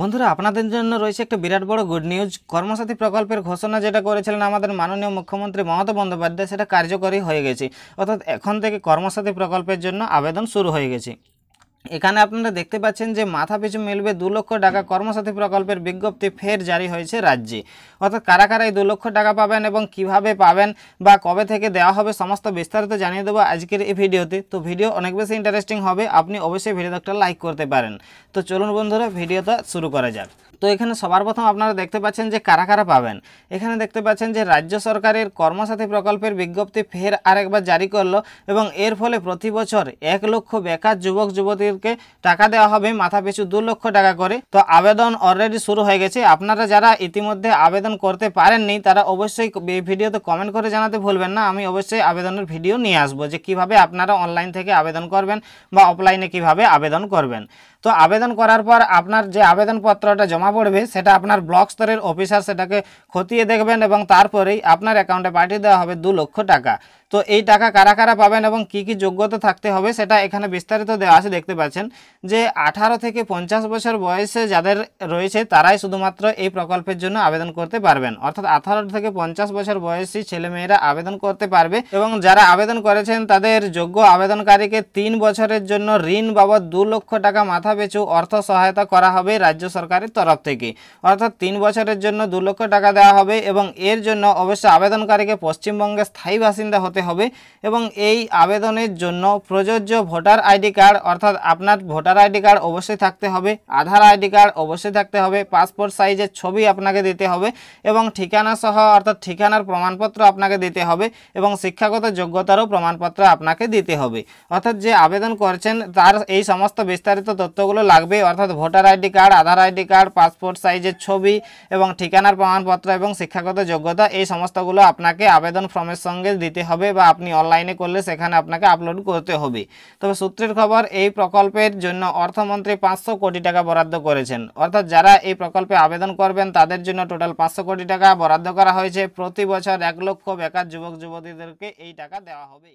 বন্ধুরা আপনাদের জন্য রয়েছে একটা বিরাট বড় গুড নিউজ কর্মসাথী প্রকল্পের ঘোষণা যেটা করেছিলেন আমাদের মাননীয় মুখ্যমন্ত্রী মমতা বন্দ্যোপাধ্যায় সেটা কার্যকরী হয়ে গেছে অর্থাৎ এখন থেকে কর্মসাথী প্রকল্পের জন্য আবেদন শুরু হয়ে গেছে এখানে আপনারা দেখতে পাচ্ছেন যে মাথা পিছু মিলবে দু লক্ষ টাকা কর্মসাথী প্রকল্পের বিজ্ঞপ্তি ফের জারি হয়েছে রাজ্যে অর্থাৎ কারা কারা এই দু লক্ষ টাকা পাবেন এবং কিভাবে পাবেন বা কবে থেকে দেওয়া হবে সমস্ত বিস্তারিত জানিয়ে দেবো আজকের এই ভিডিওতে তো ভিডিও অনেক বেশি ইন্টারেস্টিং হবে আপনি অবশ্যই একটা লাইক করতে পারেন তো চলুন বন্ধুরা ভিডিওটা শুরু করা যাক তো এখানে সবার প্রথম আপনারা দেখতে পাচ্ছেন যে কারা কারা পাবেন এখানে দেখতে পাচ্ছেন যে রাজ্য সরকারের কর্মসাথী প্রকল্পের বিজ্ঞপ্তি ফের আরেকবার জারি করলো এবং এর ফলে প্রতি বছর এক লক্ষ বেকার যুবক যুবতীকে টাকা দেওয়া হবে মাথা পিছু দু লক্ষ টাকা করে তো আবেদন অলরেডি শুরু হয়ে গেছে আপনারা যারা ইতিমধ্যে আবেদন করতে পারেননি তারা অবশ্যই এই ভিডিওতে কমেন্ট করে জানাতে ভুলবেন না আমি অবশ্যই আবেদনের ভিডিও নিয়ে আসবো যে কিভাবে আপনারা অনলাইন থেকে আবেদন করবেন বা অফলাইনে কিভাবে আবেদন করবেন তো আবেদন করার পর আপনার যে আবেদনপত্রটা জমা পড়বে সেটা আপনার ব্লক স্তরের অফিসার সেটাকে খতিয়ে দেখবেন এবং তারপরেই আপনার অ্যাকাউন্টে পাঠিয়ে দেওয়া হবে দু লক্ষ টাকা তো এই টাকা কারা কারা পাবেন এবং কি কি যোগ্যতা থাকতে হবে সেটা এখানে বিস্তারিত দেওয়া আছে দেখতে পাচ্ছেন যে আঠারো থেকে পঞ্চাশ বছর বয়সে যাদের রয়েছে তারাই শুধুমাত্র এই প্রকল্পের জন্য আবেদন করতে পারবেন অর্থাৎ আঠারো থেকে পঞ্চাশ বছর বয়সী ছেলেমেয়েরা আবেদন করতে পারবে এবং যারা আবেদন করেছেন তাদের যোগ্য আবেদনকারীকে তিন বছরের জন্য ঋণ বাবদ দু লক্ষ টাকা মাথা কিছু অর্থ সহায়তা করা হবে রাজ্য সরকারের তরফ থেকে অর্থাৎ তিন বছরের জন্য দু লক্ষ টাকা দেওয়া হবে এবং এর জন্য অবশ্য আবেদনকারীকে পশ্চিমবঙ্গের স্থায়ী বাসিন্দা হতে হবে এবং এই আবেদনের জন্য প্রযোজ্য ভোটার আইডি কার্ড অর্থাৎ আপনার ভোটার আইডি কার্ড অবশ্যই থাকতে হবে আধার আইডি কার্ড অবশ্যই থাকতে হবে পাসপোর্ট সাইজের ছবি আপনাকে দিতে হবে এবং ঠিকানা সহ অর্থাৎ ঠিকানার প্রমাণপত্র আপনাকে দিতে হবে এবং শিক্ষাগত যোগ্যতারও প্রমাণপত্র আপনাকে দিতে হবে অর্থাৎ যে আবেদন করছেন তার এই সমস্ত বিস্তারিত তথ্য তথ্যগুলো লাগবে অর্থাৎ voter ID card Aadhaar ID card passport সাইজের ছবি এবং ঠিকানার প্রমাণপত্র এবং শিক্ষাগত যোগ্যতা এই সমস্তগুলো আপনাকে আবেদন ফর্মের সঙ্গে দিতে হবে বা আপনি অনলাইনে করলে সেখানে আপনাকে আপলোড করতে হবে তবে সূত্রের খবর এই প্রকল্পের জন্য অর্থমন্ত্রী পাঁচশো কোটি টাকা বরাদ্দ করেছেন অর্থাৎ যারা এই প্রকল্পে আবেদন করবেন তাদের জন্য টোটাল পাঁচশো কোটি টাকা বরাদ্দ করা হয়েছে প্রতি বছর এক লক্ষ বেকার যুবক যুবতীদেরকে এই টাকা দেওয়া হবে